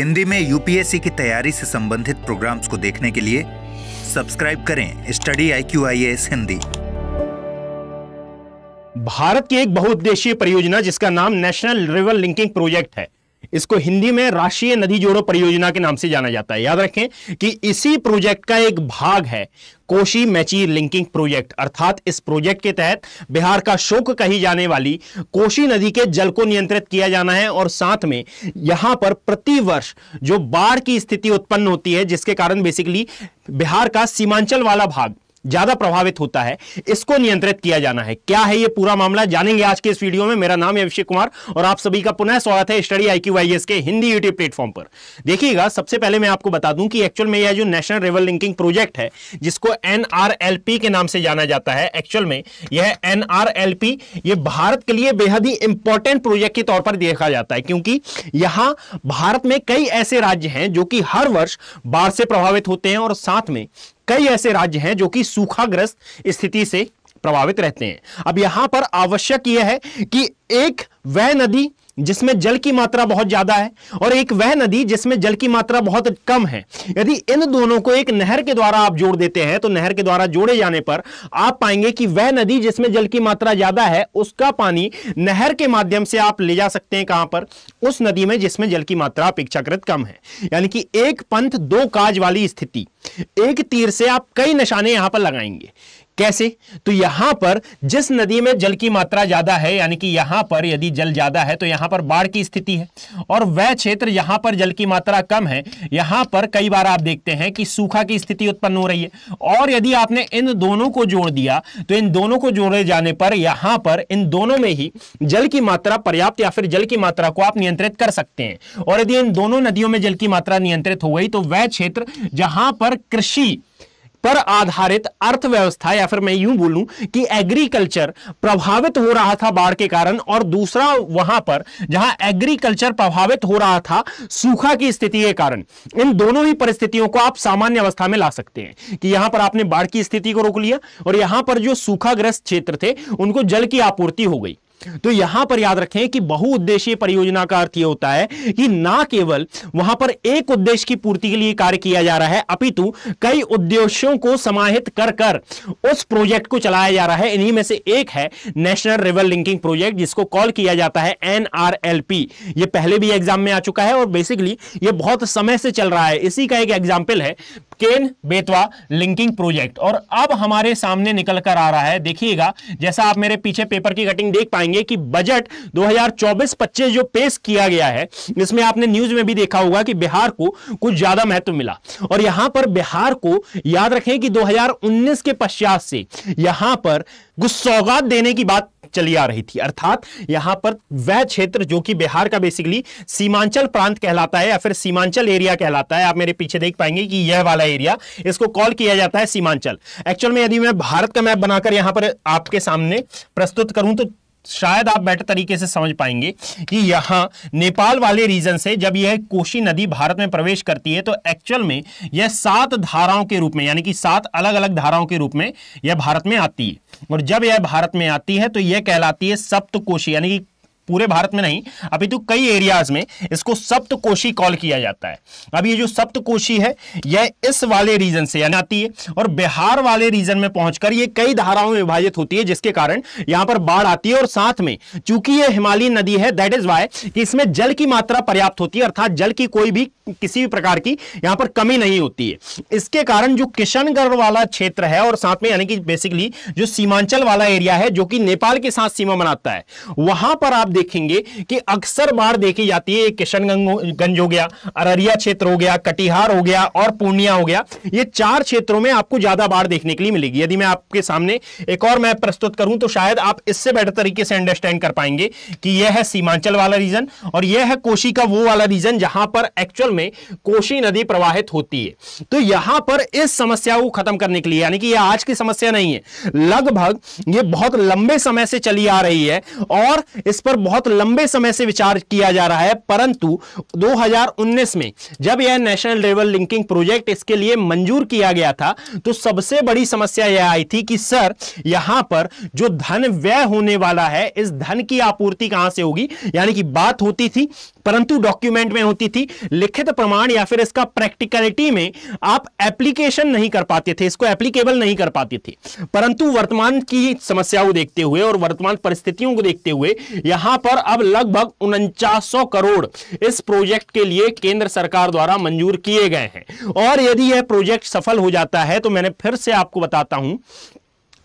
हिंदी में यूपीएससी की तैयारी से संबंधित प्रोग्राम्स को देखने के लिए सब्सक्राइब करें Study I Q I S Hindi Bharat की एक बहुउद्देशीय परियोजना जिसका नाम नेशनल रिवर लिंकिंग प्रोजेक्ट है इसको हिंदी में राष्ट्रीय नदी जोड़ो परियोजना के नाम से जाना जाता है याद रखें कि इसी प्रोजेक्ट का एक भाग है कोशी मैची लिंकिंग प्रोजेक्ट अर्थात इस प्रोजेक्ट के तहत बिहार का शोक कही जाने वाली कोशी नदी के जल को नियंत्रित किया जाना है और साथ में यहां पर प्रतिवर्ष जो बाढ़ की स्थिति उत्पन्न होती है जिसके कारण बेसिकली बिहार का सीमांचल वाला भाग ज्यादा प्रभावित होता है इसको नियंत्रित किया जाना है क्या है ये पूरा मामला जानेंगे आज के इस वीडियो में मेरा नाम है अभिषेक कुमार और आप सभी का पुनः स्वागत है स्टडी आई क्यू के हिंदी यूट्यूब प्लेटफॉर्म पर देखिएगा सबसे पहले मैं आपको बता दूं कि एक्चुअल में यह जो नेशनल रेवल लिंकिंग प्रोजेक्ट है जिसको एनआरएलपी के नाम से जाना जाता है एक्चुअल में यह एनआरएलपी यह भारत के लिए बेहद ही इंपॉर्टेंट प्रोजेक्ट के तौर पर देखा जाता है क्योंकि यहां भारत में कई ऐसे राज्य हैं जो कि हर वर्ष बाढ़ से प्रभावित होते हैं और साथ में कई ऐसे राज्य हैं जो कि सूखाग्रस्त स्थिति से प्रभावित रहते हैं अब यहां पर आवश्यक यह है कि एक वह नदी जिसमें जल की मात्रा बहुत ज्यादा है और एक वह नदी जिसमें जल की मात्रा बहुत कम है यदि इन दोनों को एक नहर के द्वारा आप जोड़ देते हैं तो नहर के द्वारा जोड़े जाने पर आप पाएंगे कि वह नदी जिसमें जल की मात्रा ज्यादा है उसका पानी नहर के माध्यम से आप ले जा सकते हैं कहां पर उस नदी में जिसमें जल की मात्रा अपेक्षाकृत कम है यानी कि एक पंथ दो काज वाली स्थिति एक तीर से आप कई निशाने यहां पर लगाएंगे कैसे तो यहां पर जिस नदी में जल की मात्रा ज्यादा है यानी कि यहां पर यदि जल ज्यादा है तो यहां पर बाढ़ की स्थिति है और वह क्षेत्र यहां पर जल की मात्रा कम है यहां पर कई बार आप देखते हैं कि सूखा की स्थिति उत्पन्न हो रही है और यदि आपने इन दोनों को जोड़ दिया तो इन दोनों को जोड़े जाने पर यहां पर इन दोनों में ही जल की मात्रा पर्याप्त या फिर जल की मात्रा को आप नियंत्रित कर सकते हैं और यदि इन दोनों नदियों में जल की मात्रा नियंत्रित हो गई तो वह क्षेत्र जहां पर कृषि पर आधारित अर्थव्यवस्था या फिर मैं यूं बोलूं कि एग्रीकल्चर प्रभावित हो रहा था बाढ़ के कारण और दूसरा वहां पर जहां एग्रीकल्चर प्रभावित हो रहा था सूखा की स्थिति के कारण इन दोनों ही परिस्थितियों को आप सामान्य अवस्था में ला सकते हैं कि यहां पर आपने बाढ़ की स्थिति को रोक लिया और यहां पर जो सूखाग्रस्त क्षेत्र थे उनको जल की आपूर्ति हो गई तो यहां पर याद रखें कि बहुउद्देशीय परियोजना का अर्थ यह होता है कि ना केवल वहां पर एक उद्देश्य की पूर्ति के लिए कार्य किया जा रहा है अपितु कई उद्देश्यों को समाहित कर कर उस प्रोजेक्ट को चलाया जा रहा है इन्हीं में से एक है नेशनल रिवर लिंकिंग प्रोजेक्ट जिसको कॉल किया जाता है एनआरएलपी यह पहले भी एग्जाम में आ चुका है और बेसिकली यह बहुत समय से चल रहा है इसी का एक एग्जाम्पल है केन बेतवा लिंकिंग प्रोजेक्ट और अब हमारे सामने निकल कर आ रहा है देखिएगा जैसा आप मेरे पीछे पेपर की कटिंग देख पाएंगे कि बजट 2024-25 जो पेश किया गया है इसमें आपने न्यूज में भी देखा होगा कि बिहार को कुछ ज्यादा महत्व मिला और यहां पर बिहार को याद रखें कि दो के पश्चात से यहां पर गुस्सौगात देने की बात चली आ रही थी अर्थात यहां पर वह क्षेत्र जो कि बिहार का बेसिकली सीमांचल प्रांत कहलाता है या फिर सीमांचल एरिया कहलाता है आप मेरे पीछे देख पाएंगे कि यह वाला एरिया इसको कॉल किया जाता है सीमांचल एक्चुअल में यदि मैं भारत का मैप बनाकर यहां पर आपके सामने प्रस्तुत करूं तो शायद आप बेटर तरीके से समझ पाएंगे कि यहां नेपाल वाले रीजन से जब यह कोशी नदी भारत में प्रवेश करती है तो एक्चुअल में यह सात धाराओं के रूप में यानी कि सात अलग अलग धाराओं के रूप में यह भारत में आती है और जब यह भारत में आती है तो यह कहलाती है सप्त कोशी यानी कि पूरे भारत में नहीं अभी तो कई एरियाज में इसको सप्तकोशी कॉल किया जाता है अब ये जो सप्तकोशी है यह इस वाले रीजन से यानी आती है और बिहार वाले रीजन में पहुंचकर ये कई धाराओं में विभाजित होती है जिसके कारण यहां पर बाढ़ आती है और साथ में चूंकि यह हिमालयी नदी है दैट इज वाई कि इसमें जल की मात्रा पर्याप्त होती है अर्थात जल की कोई भी किसी भी प्रकार की यहां पर कमी नहीं होती है इसके कारण जो किशनगढ़ वाला क्षेत्र है और साथ में यानी कि बेसिकली जो सीमांचल वाला एरिया है जो कि नेपाल के साथ सीमा बनाता है वहां पर आप देखेंगे कि अक्सर बार देखी जाती है किशनगंज हो गया अररिया क्षेत्र हो गया कटिहार हो गया और पूर्णिया हो गया ये चार क्षेत्रों में आपको ज्यादा बार देखने के लिए मिलेगी यदि मैं आपके सामने एक और मैप प्रस्तुत करूं तो शायद आप इससे बेटर तरीके से अंडरस्टैंड कर पाएंगे कि यह है सीमांचल वाला रीजन और यह है कोशी का वो वाला रीजन जहां पर एक्चुअल में कोशी नदी प्रवाहित होती है तो यहां पर इस समस्या को खत्म करने के लिए यानी कि यह आज की समस्या नहीं है लगभग यह बहुत लंबे समय से चली आ रही है और इस पर बहुत लंबे समय से विचार किया जा रहा है परंतु 2019 में जब यह नेशनल रेवल लिंकिंग प्रोजेक्ट इसके लिए मंजूर किया गया था तो सबसे बड़ी समस्या यह आई थी कि सर यहां पर जो धन व्यय होने वाला है इस धन की आपूर्ति कहां से होगी यानी कि बात होती थी परंतु डॉक्यूमेंट में होती थी लिखित प्रमाण या फिर इसका प्रैक्टिकलिटी में आप एप्लीकेशन नहीं कर पाते थे इसको एप्लीकेबल नहीं कर पाते थे परंतु वर्तमान की समस्याओं को देखते हुए और वर्तमान परिस्थितियों को देखते हुए यहां पर अब लगभग उनचास करोड़ इस प्रोजेक्ट के लिए केंद्र सरकार द्वारा मंजूर किए गए हैं और यदि यह प्रोजेक्ट सफल हो जाता है तो मैंने फिर से आपको बताता हूं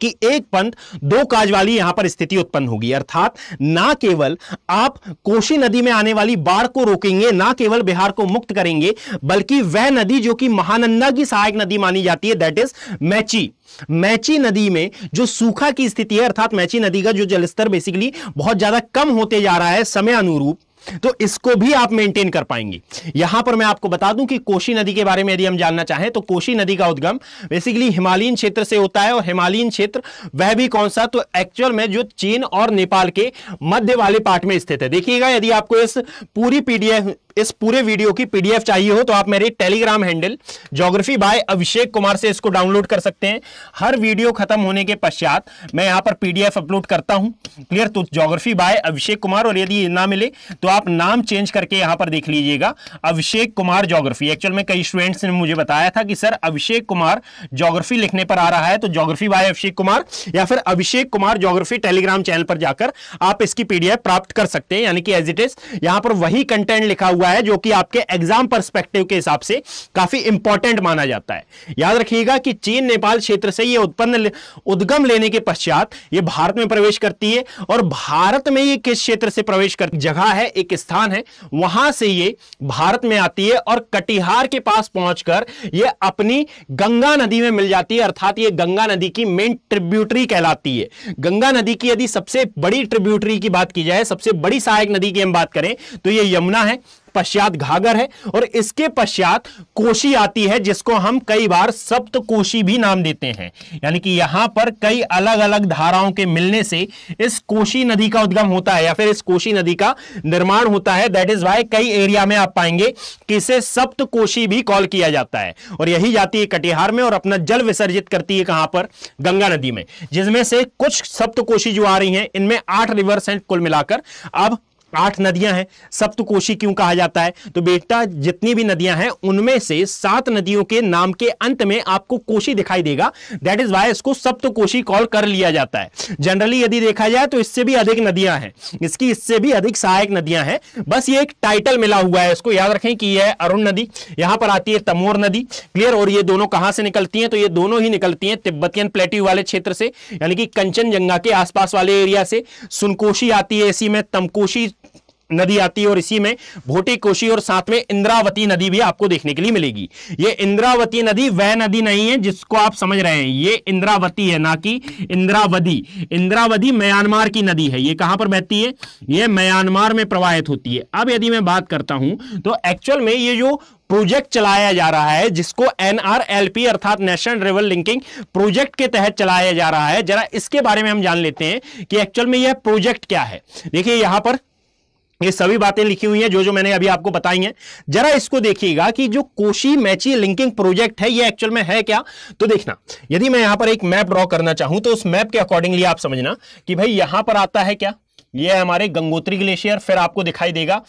कि एक पंथ दो काज वाली यहां पर स्थिति उत्पन्न होगी अर्थात ना केवल आप कोशी नदी में आने वाली बाढ़ को रोकेंगे ना केवल बिहार को मुक्त करेंगे बल्कि वह नदी जो कि महानंदा की सहायक नदी मानी जाती है दैट इज मैची मैची नदी में जो सूखा की स्थिति है अर्थात मैची नदी का जो जलस्तर बेसिकली बहुत ज्यादा कम होते जा रहा है समय अनुरूप तो इसको भी आप मेंटेन कर पाएंगे यहां पर मैं आपको बता दूं कि कोशी नदी के बारे में यदि हम जानना चाहें तो कोशी नदी का उद्गम बेसिकली हिमालयन क्षेत्र से होता है और हिमालयन क्षेत्र वह भी कौन सा तो एक्चुअल में जो चीन और नेपाल के मध्य वाले पार्ट में स्थित है देखिएगा यदि आपको इस पूरी पीडीएफ इस पूरे वीडियो की पीडीएफ चाहिए हो तो आप मेरे Telegram handle geography by Abhishek Kumar से इसको डाउनलोड कर सकते हैं हर वीडियो खत्म होने के पश्चात मैं यहां पर पीडीएफ अपलोड करता हूं क्लियर तो जोग्राफी बाय अभिषेक कुमार और यदि ना मिले तो आप नाम चेंज करके यहां पर देख लीजिएगा अभिषेक कुमार जोग्राफी एक्चुअल में कई स्टूडेंट्स ने मुझे बताया था कि सर अभिषेक कुमार जोग्राफी लिखने पर आ रहा है तो जोग्राफी बाय अभिषेक कुमार या फिर Abhishek Kumar geography Telegram channel पर जाकर आप इसकी पीडीएफ प्राप्त कर सकते हैं यानी कि एज इट इज यहां पर वही कंटेंट लिखा हुआ हुआ है जो कि आपके एग्जाम परस्पेक्टिव के हिसाब से काफी इंपॉर्टेंट माना जाता है याद रखिएगा कि चीन नेपाल क्षेत्र से यह उत्पन्न उद्गम लेने के पश्चात यह भारत में प्रवेश करती है और भारत में ये किस क्षेत्र से प्रवेश कर जगह है एक स्थान है वहां से ये भारत में आती है और कटिहार के पास पहुंचकर ये अपनी गंगा नदी में मिल जाती है अर्थात ये गंगा नदी की मेन ट्रिब्यूटरी कहलाती है गंगा नदी की यदि सबसे बड़ी ट्रिब्यूटरी की बात की जाए सबसे बड़ी सहायक नदी की हम बात करें तो ये यमुना है पश्चात घाघर है और इसके पश्चात कोशी आती है जिसको हम कई बार सप्त कोशी भी नाम देते हैं यानी कि यहां पर कई अलग अलग धाराओं के मिलने से इस कोशी नदी का उद्गम होता है या फिर इस कोशी नदी का निर्माण होता है दैट इज वाई कई एरिया में आप पाएंगे कि इसे सप्त कोशी भी कॉल किया जाता है और यही जाती है कटिहार में और अपना जल विसर्जित करती है कहां पर गंगा नदी में जिसमें से कुछ सप्तकोशी जो आ रही है इनमें आठ रिवर्स हैं कुल मिलाकर अब आठ नदियां हैं सप्तकोशी क्यों कहा जाता है तो बेटा जितनी भी नदियां हैं उनमें से सात नदियों के नाम के अंत में आपको कोशी दिखाई देगा दैट इज वाई इसको सप्तकोशी कॉल कर लिया जाता है जनरली यदि देखा जाए तो इससे भी अधिक नदियां हैं इसकी इससे भी अधिक सहायक नदियां हैं बस ये एक टाइटल मिला हुआ है इसको याद रखें कि यह है अरुण नदी यहां पर आती है तमोर नदी क्लियर और ये दोनों कहां से निकलती है तो ये दोनों ही निकलती है तिब्बतियन प्लेट्यू वाले क्षेत्र से यानी कि कंचनजंगा के आसपास वाले एरिया से सुनकोशी आती है इसी में तमकोशी नदी आती है और इसी में भोटी कोशी और साथ में इंद्रावती नदी भी आपको देखने के लिए मिलेगी ये इंद्रावती नदी वह नदी नहीं है जिसको आप समझ रहे हैं ये इंद्रावती है ना कि इंद्रावदी इंद्रावदी म्यांमार की नदी है ये कहां पर बहती है ये म्यांमार में प्रवाहित होती है अब यदि मैं बात करता हूं तो एक्चुअल में ये जो प्रोजेक्ट चलाया जा रहा है जिसको एनआरएलपी अर्थात नेशनल रिवर लिंकिंग प्रोजेक्ट के तहत चलाया जा रहा है जरा इसके बारे में हम जान लेते हैं कि एक्चुअल में यह प्रोजेक्ट क्या है देखिए यहां पर ये सभी बातें लिखी हुई हैं जो जो मैंने अभी आपको बताई हैं जरा इसको देखिएगा कि जो कोशी मैची लिंकिंग प्रोजेक्ट है ये एक्चुअल में है क्या तो देखना यदि मैं यहां पर एक मैप ड्रॉ करना चाहूं तो उस मैप के अकॉर्डिंगली आप समझना कि भाई यहां पर आता है क्या ये है हमारे गंगोत्री ग्लेशियर फिर आपको दिखाई देगा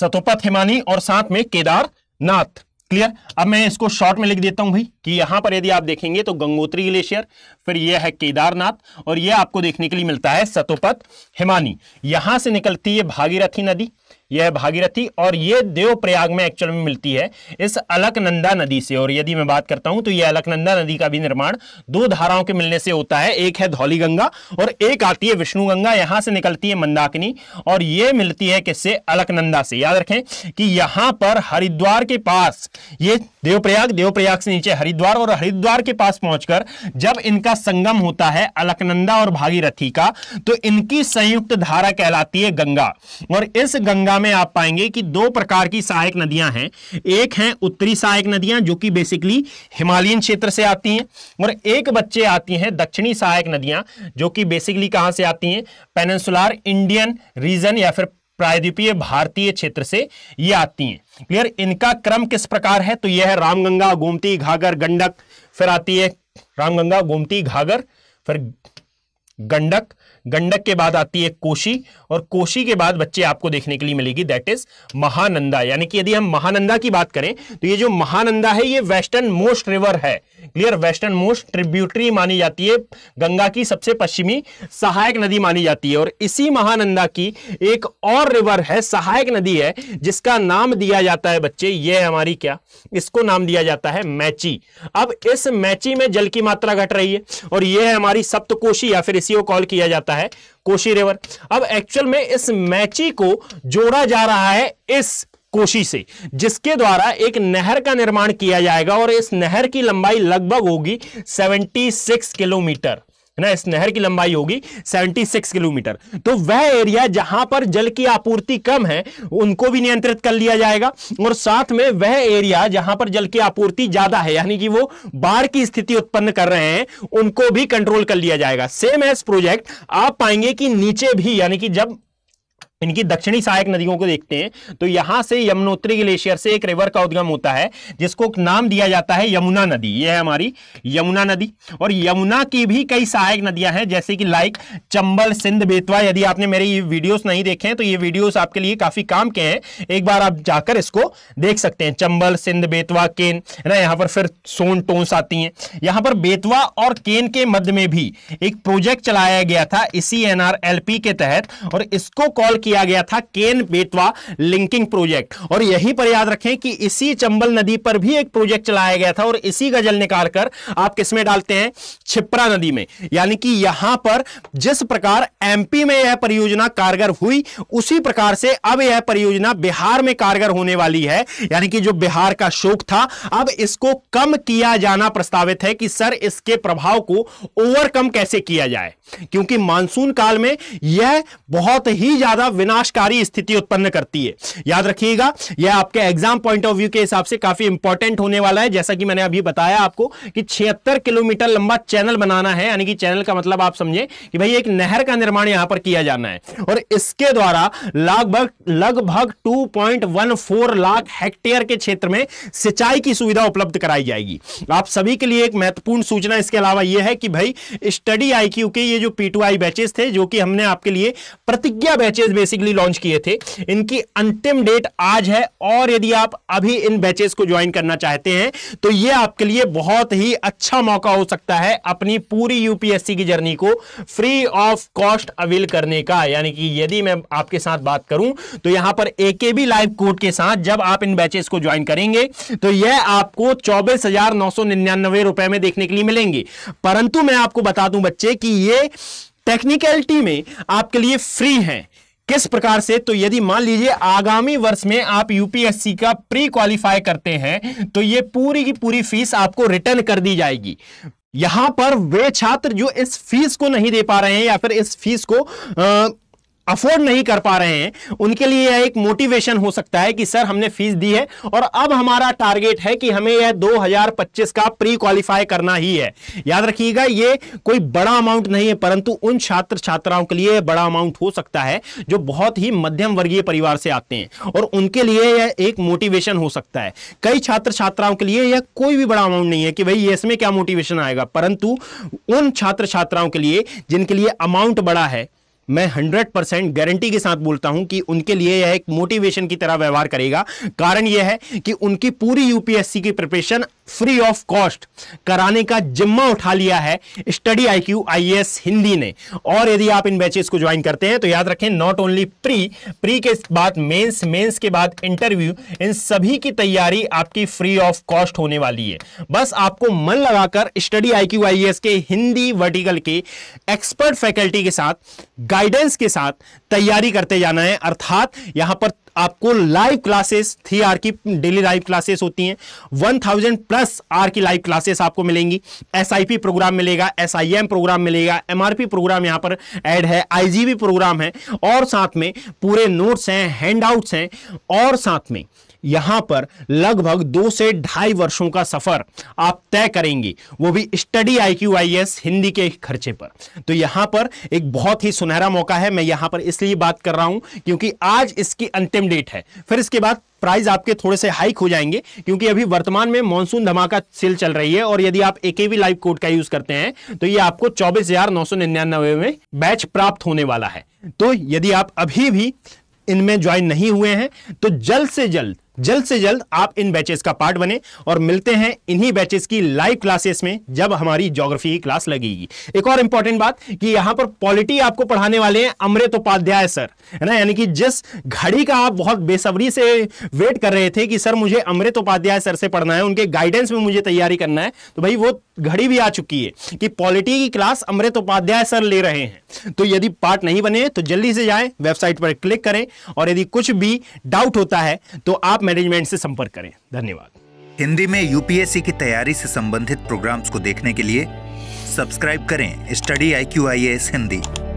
सतोपथ हिमानी और साथ में केदारनाथ क्लियर अब मैं इसको शॉर्ट में लिख देता हूं भाई कि यहां पर यदि आप देखेंगे तो गंगोत्री ग्लेशियर फिर यह है केदारनाथ और यह आपको देखने के लिए मिलता है सतोपथ हिमानी यहां से निकलती है भागीरथी नदी यह भागीरथी और ये देवप्रयाग में एक्चुअल में मिलती है इस अलकनंदा नदी से और यदि मैं बात करता हूं तो यह अलकनंदा नदी का भी निर्माण दो धाराओं के मिलने से होता है एक है धौली गंगा और एक आती है विष्णु गंगा यहां से निकलती है मंदाकिनी और यह मिलती है किससे अलकनंदा से याद रखें कि यहां पर हरिद्वार के पास ये देवप्रयाग देवप्रयाग से नीचे हरिद्वार और हरिद्वार के पास पहुंचकर जब इनका संगम होता है अलकनंदा और भागीरथी का तो इनकी संयुक्त धारा कहलाती है गंगा और इस गंगा कक्षा में आप पाएंगे कि दो प्रकार की सहायक नदियां हैं एक हैं उत्तरी सहायक नदियां जो कि बेसिकली हिमालयन क्षेत्र से आती हैं और एक बच्चे आती हैं दक्षिणी सहायक नदियां जो कि बेसिकली कहां से आती हैं पेनसुलर इंडियन रीजन या फिर प्रायद्वीपीय भारतीय क्षेत्र से ये आती हैं क्लियर इनका क्रम किस प्रकार है तो यह है रामगंगा गोमती घाघर गंडक फिर आती है रामगंगा गोमती घाघर फिर गंडक गंडक के बाद आती है कोशी और कोशी के बाद बच्चे आपको देखने के लिए मिलेगी दैट इज महानंदा यानी कि यदि हम महानंदा की बात करें तो ये जो महानंदा है ये वेस्टर्न मोस्ट रिवर है क्लियर वेस्टर्न मोस्ट ट्रिब्यूटरी मानी जाती है गंगा की सबसे पश्चिमी सहायक नदी मानी जाती है और इसी महानंदा की एक और रिवर है सहायक नदी है जिसका नाम दिया जाता है बच्चे ये हमारी क्या इसको नाम दिया जाता है मैची अब इस मैची में जल की मात्रा घट रही है और यह है हमारी सप्तकोशी या फिर इसी को कॉल किया जाता है जाता है कोशी रिवर अब एक्चुअल में इस मैची को जोड़ा जा रहा है इस कोशी से जिसके द्वारा एक नहर का निर्माण किया जाएगा और इस नहर की लंबाई लगभग होगी 76 किलोमीटर है ना इस नहर की लंबाई होगी 76 किलोमीटर तो वह एरिया जहां पर जल की आपूर्ति कम है उनको भी नियंत्रित कर लिया जाएगा और साथ में वह एरिया जहां पर जल की आपूर्ति ज्यादा है यानी कि वो बाढ़ की स्थिति उत्पन्न कर रहे हैं उनको भी कंट्रोल कर लिया जाएगा सेम एज प्रोजेक्ट आप पाएंगे कि नीचे भी यानी कि जब इनकी दक्षिणी सहायक नदियों को देखते हैं तो यहां से यमुनोत्री ग्लेशियर से एक रिवर का उद्गम होता है जिसको नाम दिया जाता है यमुना नदी यह है हमारी यमुना नदी और यमुना की भी कई सहायक नदियां हैं जैसे कि लाइक चंबल सिंध बेतवा यदि आपने मेरे ये वीडियोस नहीं देखे हैं तो ये वीडियोस आपके लिए काफी काम के हैं एक बार आप जाकर इसको देख सकते हैं चंबल सिंध बेतवा केन है ना यहाँ पर फिर सोन टोन्स आती है यहां पर बेतवा और केन के मध्य में भी एक प्रोजेक्ट चलाया गया था इसी एनआरएलपी के तहत और इसको कॉल किया किया गया था केन बेतवा लिंकिंग प्रोजेक्ट और यहीं पर याद रखें कि इसी चंबल नदी पर भी एक प्रोजेक्ट चलाया गया था और इसी का जल निकालकर आप किसमें डालते हैं छिप्रा नदी में यानी कि यहां पर जिस प्रकार एमपी में यह परियोजना कारगर हुई उसी प्रकार से अब यह परियोजना बिहार में कारगर होने वाली है यानी कि जो बिहार का शोक था अब इसको कम किया जाना प्रस्तावित है कि सर इसके प्रभाव को ओवरकम कैसे किया जाए क्योंकि मानसून काल में यह बहुत ही ज्यादा विनाशकारी स्थिति उत्पन्न करती है याद रखिएगा यह आपके एग्जाम पॉइंट ऑफ व्यू के हिसाब से काफी इंपॉर्टेंट होने वाला है जैसा कि मैंने अभी बताया आपको कि छिहत्तर किलोमीटर लंबा चैनल बनाना है यानी कि चैनल का मतलब आप समझे कि भाई एक नहर का निर्माण यहां पर किया जाना है और इसके द्वारा लगभग लगभग टू लाख हेक्टेयर के क्षेत्र में सिंचाई की सुविधा उपलब्ध कराई जाएगी आप सभी के लिए एक महत्वपूर्ण सूचना इसके अलावा यह है कि भाई स्टडी आईक्यू के ये जो पी बैचेस थे जो कि हमने आपके लिए प्रतिज्ञा बैचेस बेसिकली लॉन्च किए थे इनकी अंतिम डेट आज है और यदि आप अभी इन बैचेस को ज्वाइन करना चाहते हैं तो ये आपके लिए बहुत ही अच्छा मौका हो सकता है अपनी पूरी यूपीएससी की जर्नी को फ्री ऑफ कॉस्ट अवेल करने का यानी कि यदि मैं आपके साथ बात करूं तो यहां पर एकेबी लाइव कोड के साथ जब आप इन बैचेस को ज्वाइन करेंगे तो यह आपको चौबीस रुपए में देखने के लिए मिलेंगे परंतु मैं आपको बता दूं बच्चे कि ये टेक्निकलिटी में आपके लिए फ्री है किस प्रकार से तो यदि मान लीजिए आगामी वर्ष में आप यूपीएससी का प्री क्वालिफाई करते हैं तो ये पूरी की पूरी फीस आपको रिटर्न कर दी जाएगी यहां पर वे छात्र जो इस फीस को नहीं दे पा रहे हैं या फिर इस फीस को आ, अफोर्ड नहीं कर पा रहे हैं उनके लिए यह एक मोटिवेशन हो सकता है कि सर हमने फीस दी है और अब हमारा टारगेट है कि हमें यह 2025 का प्री क्वालिफाई करना ही है याद रखिएगा ये कोई बड़ा अमाउंट नहीं है परंतु उन छात्र छात्राओं के लिए बड़ा अमाउंट हो सकता है जो बहुत ही मध्यम वर्गीय परिवार से आते हैं और उनके लिए यह एक मोटिवेशन हो सकता है कई छात्र छात्राओं के लिए यह कोई भी बड़ा अमाउंट नहीं है कि भाई इसमें क्या मोटिवेशन आएगा परंतु उन छात्र छात्राओं के लिए जिनके लिए अमाउंट बड़ा है मैं 100 परसेंट गारंटी के साथ बोलता हूं कि उनके लिए यह एक मोटिवेशन की तरह व्यवहार करेगा कारण यह है कि उनकी पूरी यूपीएससी की प्रिपरेशन फ्री ऑफ कॉस्ट कराने का जिम्मा उठा लिया है स्टडी आईक्यू आईएएस हिंदी ने और यदि आप इन बैचेस को ज्वाइन करते हैं तो याद रखें नॉट ओनली प्री प्री के बाद मेंस मेंस के बाद इंटरव्यू इन सभी की तैयारी आपकी फ्री ऑफ कॉस्ट होने वाली है बस आपको मन लगाकर स्टडी आईक्यू आईएएस के हिंदी वर्टिकल के एक्सपर्ट फैकल्टी के साथ गाइडेंस के साथ तैयारी करते जाना है अर्थात यहां पर आपको लाइव क्लासेस थ्री आर की डेली लाइव क्लासेस होती हैं वन थाउजेंड प्लस आर की लाइव क्लासेस आपको मिलेंगी एसआईपी प्रोग्राम मिलेगा एसआईएम प्रोग्राम मिलेगा एमआरपी प्रोग्राम यहाँ पर ऐड है आईजीबी प्रोग्राम है और साथ में पूरे नोट्स हैं हैंडआउट्स हैं और साथ में यहां पर लगभग दो से ढाई वर्षों का सफर आप तय करेंगी वो भी Study I Q I S Hindi के खर्चे पर तो यहां पर एक बहुत ही सुनहरा मौका है मैं यहां पर इसलिए बात कर रहा हूं क्योंकि आज इसकी अंतिम डेट है फिर इसके बाद प्राइस आपके थोड़े से हाइक हो जाएंगे क्योंकि अभी वर्तमान में मानसून धमाका सेल चल रही है और यदि आप एकेवी लाइव कोड का यूज करते हैं तो ये आपको चौबीस में बैच प्राप्त होने वाला है तो यदि आप अभी भी इनमें ज्वाइन नहीं हुए हैं तो जल्द से जल्द जल्द से जल्द आप इन बैचेस का पार्ट बने और मिलते हैं इन्हीं बैचेस की लाइव क्लासेस में जब हमारी ज्योग्राफी की क्लास लगेगी एक और इंपॉर्टेंट बात कि यहां पर पॉलिटी आपको पढ़ाने वाले हैं अमृत उपाध्याय सर है ना यानी कि जिस घड़ी का आप बहुत बेसब्री से वेट कर रहे थे कि सर मुझे अमृत उपाध्याय सर से पढ़ना है उनके गाइडेंस में मुझे तैयारी करना है तो भाई वो घड़ी भी आ चुकी है कि पॉलिटी की क्लास अमृत उपाध्याय सर ले रहे हैं तो यदि पार्ट नहीं बने तो जल्दी से जाएं वेबसाइट पर क्लिक करें और यदि कुछ भी डाउट होता है तो आप मैनेजमेंट से संपर्क करें धन्यवाद हिंदी में यूपीएससी की तैयारी से संबंधित प्रोग्राम्स को देखने के लिए सब्सक्राइब करें Study I Q I S Hindi